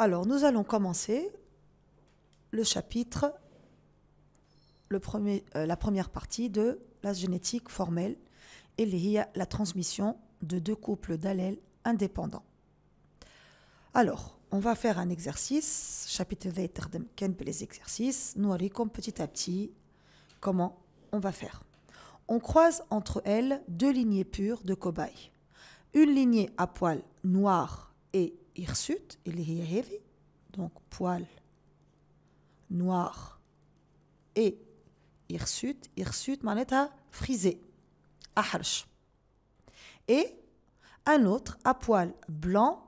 Alors, nous allons commencer le chapitre, premier, euh, la première partie de la génétique formelle et la transmission de deux couples d'allèles indépendants. Alors, on va faire un exercice, chapitre les exercices, nous voir petit à petit comment on va faire. On croise entre elles deux lignées pures de cobayes. Une lignée à poils noirs et hirsute donc poil noir et hirsute hirsute frisé et un autre à poil blanc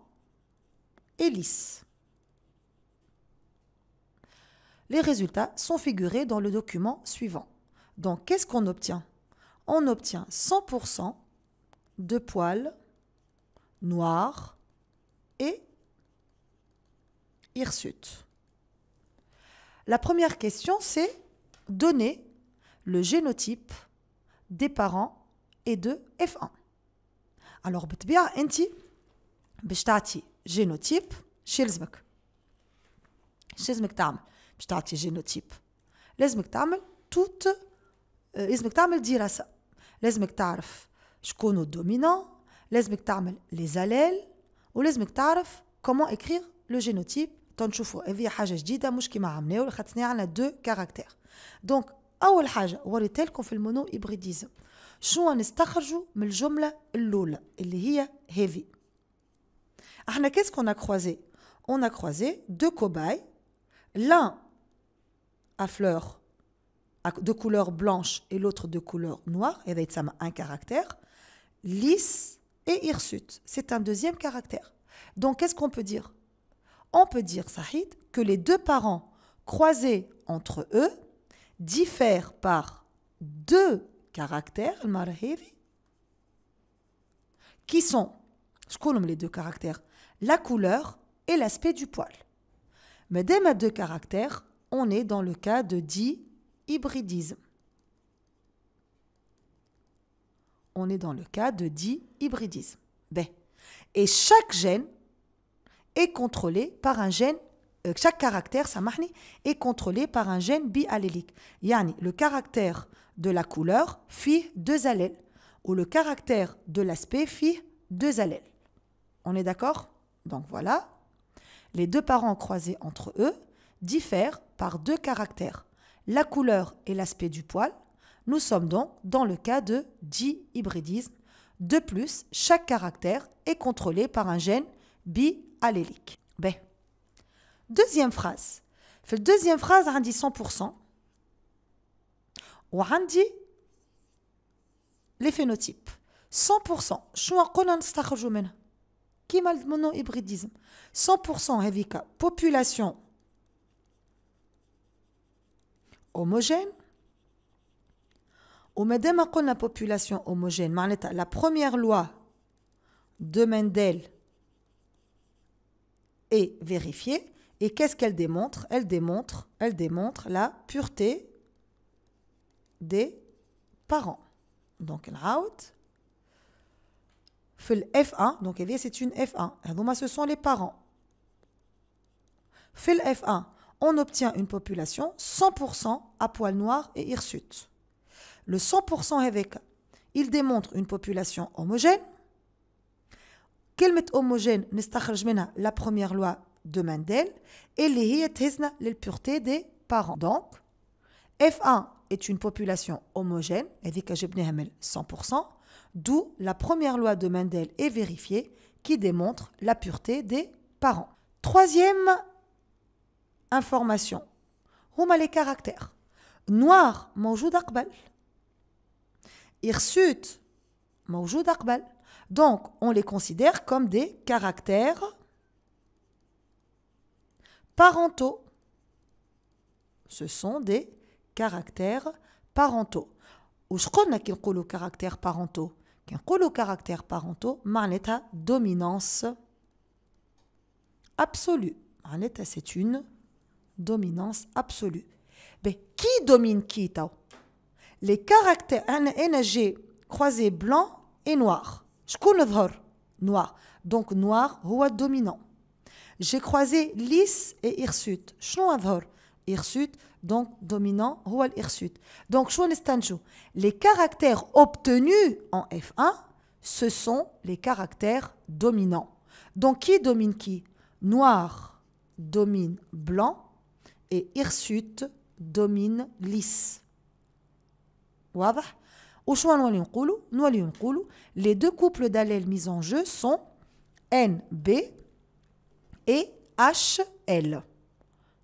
et lisse. Les résultats sont figurés dans le document suivant. Donc, qu'est-ce qu'on obtient On obtient 100% de poils noirs et IRSUT. La première question, c'est donner le génotype des parents et de F1. Alors, bien, enti, bichtati génotype, shilzmek. Shilzmek tam, bichtati génotype. Lesmek tam, tout, euh, lesmek tam, dira ça. Lesmek tarf, je connais dominant. Lesmek tam, les allèles. ولازمك تعرف كومون اكريغ لو le تنشوفوا هذه حاجه جديده مش كيما عملناو خاطرني عندنا دو كاركتير دونك اول حاجه لكم في المونو هبريديزم شو نستخرجوا من الجمله الاولى اللي هي de couleur blanche et l'autre de couleur noire, et ça un caractère, lisse et hirsut, c'est un deuxième caractère. Donc qu'est-ce qu'on peut dire On peut dire, Sahid, que les deux parents croisés entre eux diffèrent par deux caractères, al qui sont, je nomme les deux caractères, la couleur et l'aspect du poil. Mais dès ma deux caractères, on est dans le cas de dit hybridisme. on est dans le cas de dihybridisme. hybridisme. Et chaque gène est contrôlé par un gène, euh, chaque caractère, ça est contrôlé par un gène biallélique. Yani, le caractère de la couleur fit deux allèles, ou le caractère de l'aspect fit deux allèles. On est d'accord Donc voilà, les deux parents croisés entre eux diffèrent par deux caractères, la couleur et l'aspect du poil, nous sommes donc dans le cas de dihybridisme. De plus, chaque caractère est contrôlé par un gène biallélique. B. Ben. Deuxième phrase. deuxième phrase, on 100%. On les phénotypes. 100%. Chouan konan نستخرجوا 100% population homogène ومادام la population homogène la première loi de Mendel est vérifiée et qu'est-ce qu'elle démontre Elle démontre elle démontre la pureté des parents. Donc elle route le F1 donc c'est une F1 ce sont les parents. le F1 on obtient une population 100% à poils noir et hirsutes le 100% avec « il démontre une population homogène. كلمة homogène la première loi de Mendel et اللي des parents. Donc F1 est une population homogène, hamel 100%, d'où la première loi de Mendel est vérifiée qui démontre la pureté des parents. Troisième information, a les caractères. Noir manjou darkbal hirsut, Donc, on les considère comme des caractères parentaux. Ce sont des caractères parentaux. وشكون colo caractère parentaux colo caractère parentaux une dominance absolue c'est une dominance absolue mais qui domine qui les caractères NG croisés blanc et noir. J'ai Noir. Donc noir roi dominant. J'ai croisé lisse et hirsute. Hirsute donc dominant hirsute. Donc Les caractères obtenus en F1 ce sont les caractères dominants. Donc qui domine qui Noir domine blanc et hirsute domine lisse les deux couples d'allèles mis en jeu sont NB et HL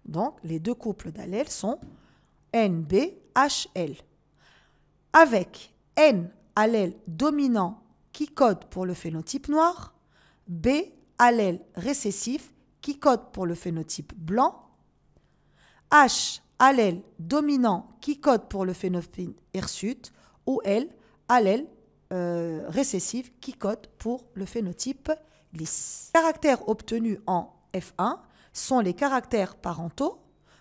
donc les deux couples d'allèles sont NB HL avec N allèle dominant qui code pour le phénotype noir, B allèle récessif qui code pour le phénotype blanc, H allèle dominant qui code pour le phénotype hirsute ou L, allèle euh, récessive récessif qui code pour le phénotype lisse. Les caractères obtenus en F1 sont les caractères parentaux.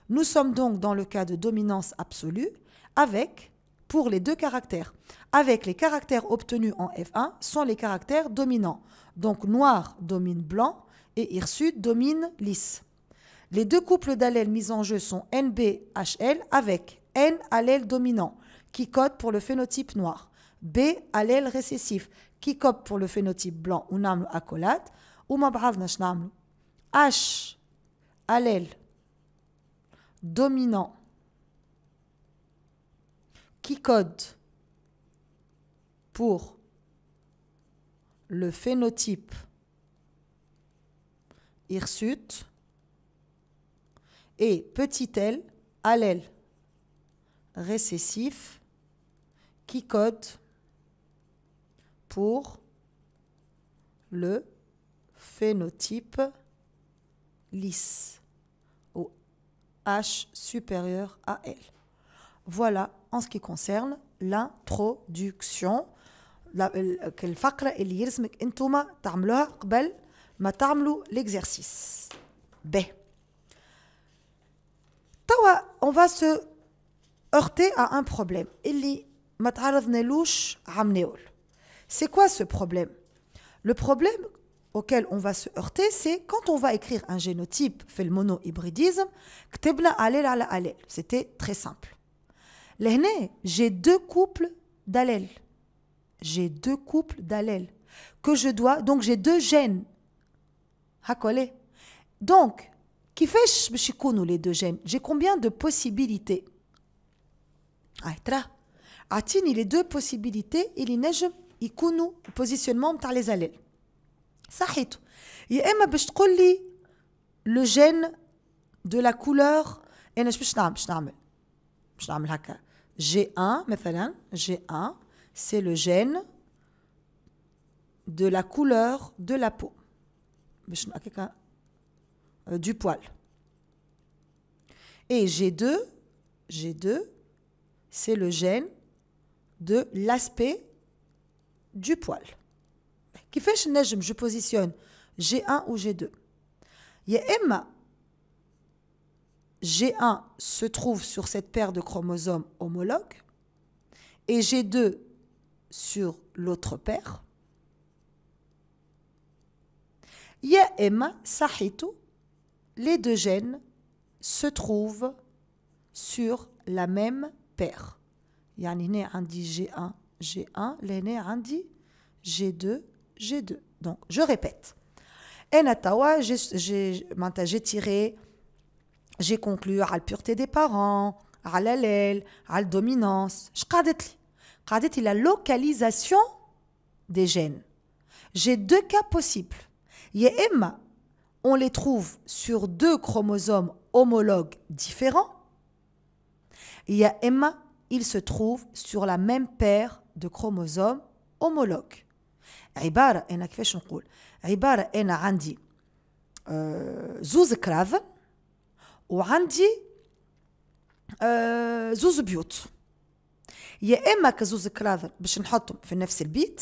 Nous sommes donc dans le cas de dominance absolue avec, pour les deux caractères, avec les caractères obtenus en F1 sont les caractères dominants. Donc noir domine blanc et hirsute domine lisse. Les deux couples d'allèles mis en jeu sont NBHL avec N allèle dominant qui code pour le phénotype noir, B allèle récessif qui code pour le phénotype blanc ou naml accolade ou H allèle dominant qui code pour le phénotype hirsute et petit L, allèle récessif qui code pour le phénotype lisse au H supérieur à L. Voilà en ce qui concerne l'introduction. qu'elle اللي يلزمك انتوما تعملوها قبل ما تعملوا l'exercice. B on va se heurter à un problème c'est quoi ce problème le problème auquel on va se heurter c'est quand on va écrire un génotype le monohybridisme. hybridisme allèle à allèle c'était très simple j'ai deux couples d'allèles j'ai deux couples d'allèles que je dois donc j'ai deux gènes donc suis nous les deux gènes j'ai combien de possibilités Aitra. Atini les deux possibilités, il neige يكونوا بوزيسيونمون تاع لي les صحيتو يا اما باش تقول لي لو جين دو لا كولور انا باش نعمل نعمل نعمل هكا جي 1 مثلا جي 1 de la جين دو لا كولور euh, du poil. Et G2, G2, c'est le gène de l'aspect du poil. Qui fait je je positionne G1 ou G2. Il y a Emma G1 se trouve sur cette paire de chromosomes homologues et G2 sur l'autre paire. il y a Emma tout les deux gènes se trouvent sur la même paire. Yani a dit G1, G1, l'aîné dit G2, G2. Donc, je répète. Natawa, j'ai tiré, j'ai conclu à la pureté des parents, à l'allèle, à la dominance. Je la localisation des gènes. J'ai deux cas possibles. Il y a Emma, on les trouve sur deux chromosomes homologues différents. Il y a Emma, ils se trouvent sur la même paire de chromosomes homologues. عبارة أنا كيفاش نقول عبارة أنا عندي زوز كراف وعندي زوز بيوت يا إما كزوز كراف باش نحطهم في نفس البيت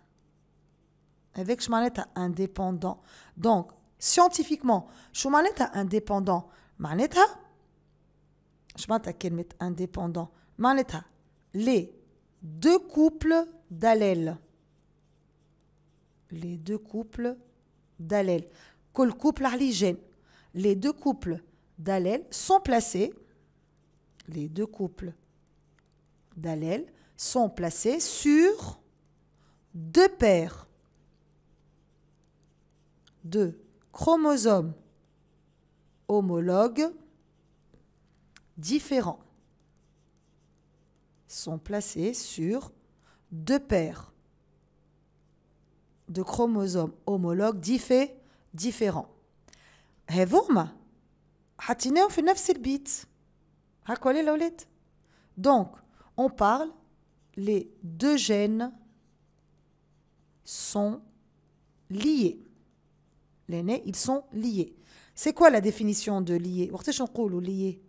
Avec un indépendant. Donc, scientifiquement, un indépendant. Maneta, quel indépendant. Maneta, les deux couples d'allèles. Les deux couples d'allèles. Que le couple Les deux couples d'allèles sont placés. Les deux couples d'allèles sont placés sur deux paires de chromosomes homologues différents sont placés sur deux paires de chromosomes homologues différents. on fait في نفس البيت donc on parle les deux gènes sont liés ils sont liés. C'est quoi la définition de lié lié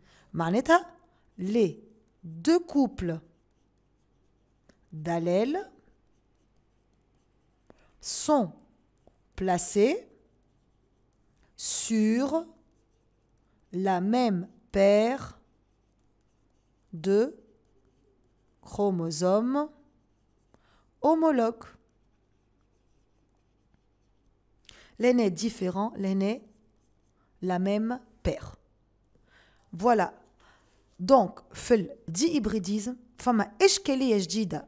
Les deux couples d'allèles sont placés sur la même paire de chromosomes homologues. L'un est différent, l'aîné, la même paire. Voilà. Donc, fil dit hybridisme, femme eshkeli eshjida,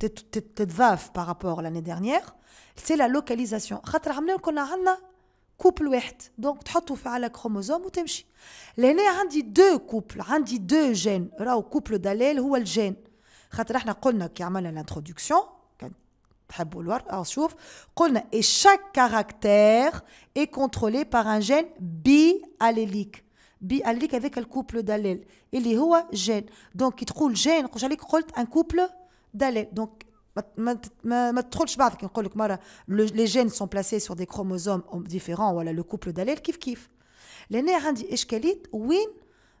peut-être vaf par rapport à l'année dernière, c'est la localisation. Couple ouert. Donc, tu as tout la chromosome ou t'aimes L'aîné a dit deux couples, a dit deux gènes. Raou couple d'allèle ou le gène. Quand on a dit qu'il y l'introduction, et chaque caractère est contrôlé par un gène bialélique biallélique avec un couple d'allèles. Il y a gène? Donc, il trouve gène. Quand un couple d'allèles, donc, ma pas quand on que les gènes sont placés sur des chromosomes différents. Voilà, le couple d'allèles kiff-kiff. Les nerfs ont dit,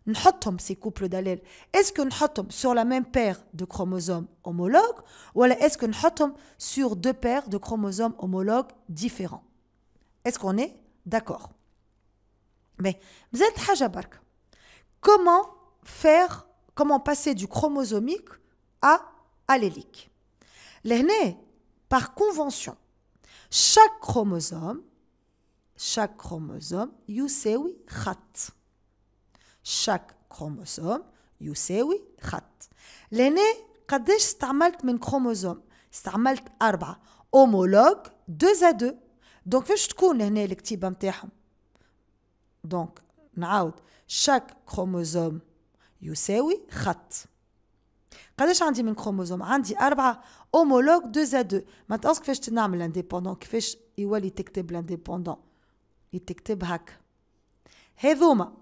on met ces couples d'allèles. Est-ce qu'un met sur la même paire de chromosomes homologues ou est-ce qu'une met sur deux paires de chromosomes homologues différents Est-ce qu'on est d'accord Mais vous haja Comment faire Comment passer du chromosomique à allélique par convention. Chaque chromosome, chaque chromosome, you savez, oui شاك chromosome يساوي خط لهنا قداش استعملت من كروموزوم استعملت أربعة homologue دو à 2 دونك فاش تكون هنا الكتيبة متاعهم دونك نعاود شاك كروموزوم يساوي خط قداش عندي من كروموزوم عندي أربعة homologue دو à 2 ما تقص كيفاش نعمل لانديبوندون كيفاش يولي تكتب لانديبوندون يتكتب هكا هذوما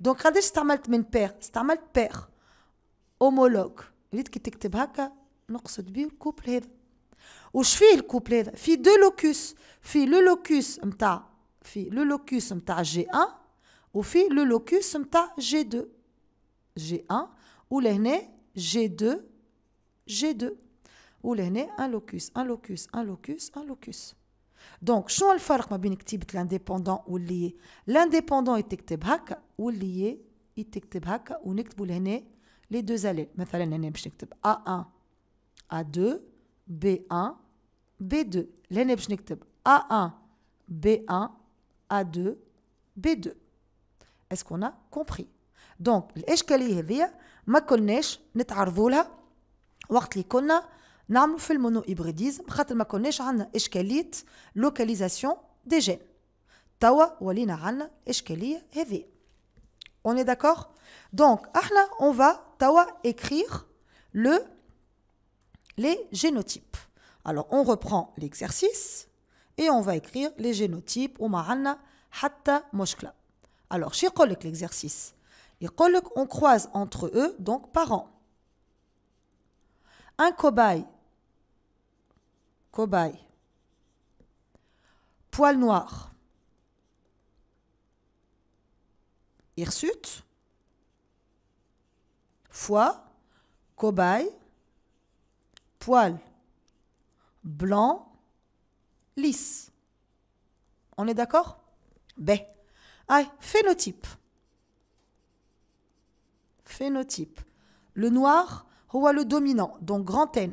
Donc, quand je suis père, homologue, je père. homologue. père. Je père. homologue. suis Que Je suis père. fil le locus Je suis père. Je suis père. Je suis le locus suis père. Je locus un locus un locus. un locus donc, est l'indépendant ou L'indépendant est lié, il ou lié, il est lié, il est lié, il est lié, il est lié, il est les deux est 2 il est lié, il a lié, il est lié, 1 est lié, il est lié, il est lié, il a lié, il est est ce qu'on a compris Donc, est نعملوا في المونو ايبريديزم خاطر ما كناش عندنا اشكاليه لوكاليزاسيون دي جين عندنا On est d'accord Donc, ahna, on va tawa écrire le, les génotypes. Alors, on reprend l'exercice et on va écrire les génotypes. au marana hatta Alors, chez l'exercice. on croise entre eux, donc parents. Un cobaye cobaye. Poil noir. Hirsute. Foie. Cobaye. Poil. Blanc. Lisse. On est d'accord B. Ah, phénotype. Phénotype. Le noir, roi le dominant, donc grand N.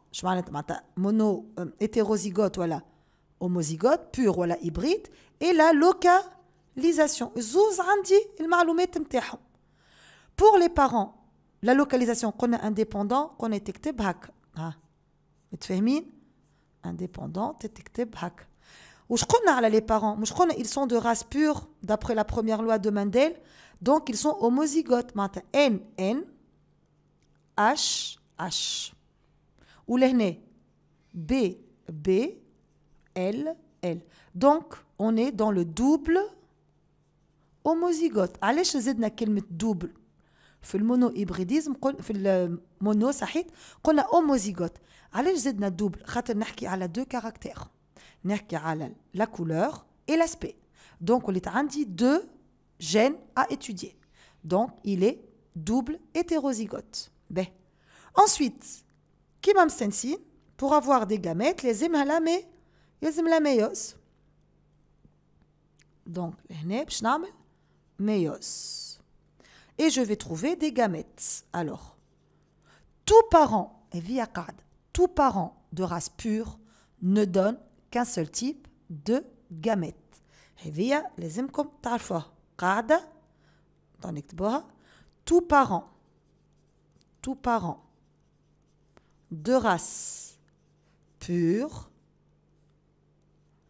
je mono euh, hétérozygote voilà homozygote pure voilà hybride et la localisation pour les parents la localisation qu'on est indépendant qu'on est Bac. Vous ah. tu indépendant Je les parents je connais ils sont de race pure d'après la première loi de Mendel donc ils sont homozygotes maintenant N N H H ولهنا B, B, L, L. Donc, on est dans le double homozygote. Allez علاش زدنا كلمة double في mono إبريديزم le في المونو صحيت قلنا homozygote. علاش زدنا double Il نحكي deux caractères. نحكي la couleur et l'aspect. Donc, on est عندي deux gènes à étudier. Donc, il est double hétérozygote. B. Ben. Ensuite, Kimam Sensi, pour avoir des gamètes, les mais les emlameyos. Donc, meyos. Et je vais trouver des gamètes. Alors, tout parent, et via viakad, tout parent de race pure ne donne qu'un seul type de gamètes. هذه لازمكم تعرفوها قاعدة نكتبوها tout parent tout parent deux races pures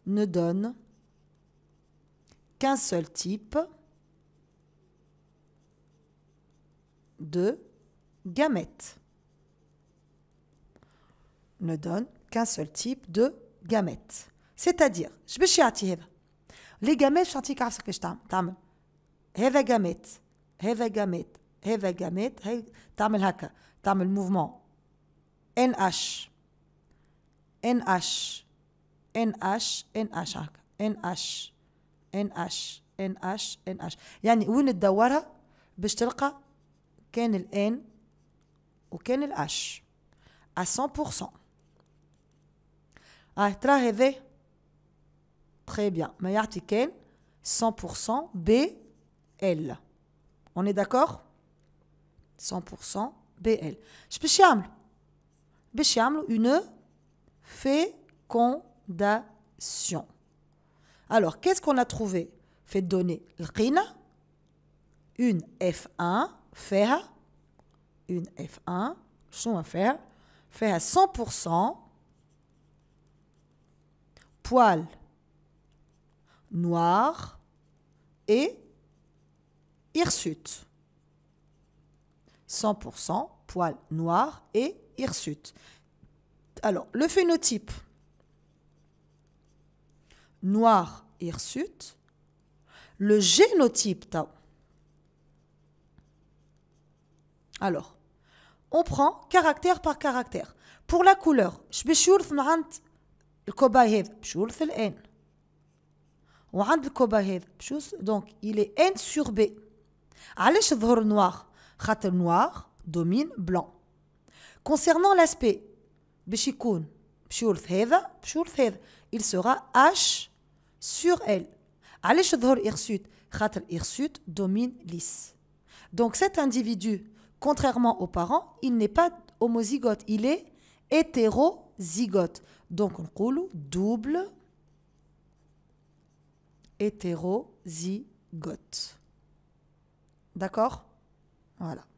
ne donnent qu'un seul type de gamètes. Ne donnent qu'un seul type de gamètes. C'est-à-dire, je vais chez Les gamètes, je suis ce que je t'aime. Heva gamète, heva gamètes, heva gamète, تعمل هكا تعمل mouvement. NH NH NH NH هكا NH NH NH NH يعني وين تدورها باش تلقى كان ال N وكان ال H 100% اه ah, ترى هذي تري بيان ما يعطي كان 100% بي ال On est d'accord 100% BL. Je peux chiamer. باش une fécondation. Alors, qu'est-ce qu'on a trouvé Fait donner l'qina, une F1, faire, une F1, sont à faire, Fait à 100%, poil noir et hirsute. 100% poil noir et alors, le phénotype noir hirsute, le génotype Alors, on prend caractère par caractère. Pour la couleur, je vais le وعند الكوبا le بشوس donc il sur le noir علاش blanc. noir. خاطر noir domine blanc Concernant l'aspect, il sera H sur L. domine l'is. Donc cet individu, contrairement aux parents, il n'est pas homozygote, il est hétérozygote. Donc on coule double hétérozygote. D'accord Voilà.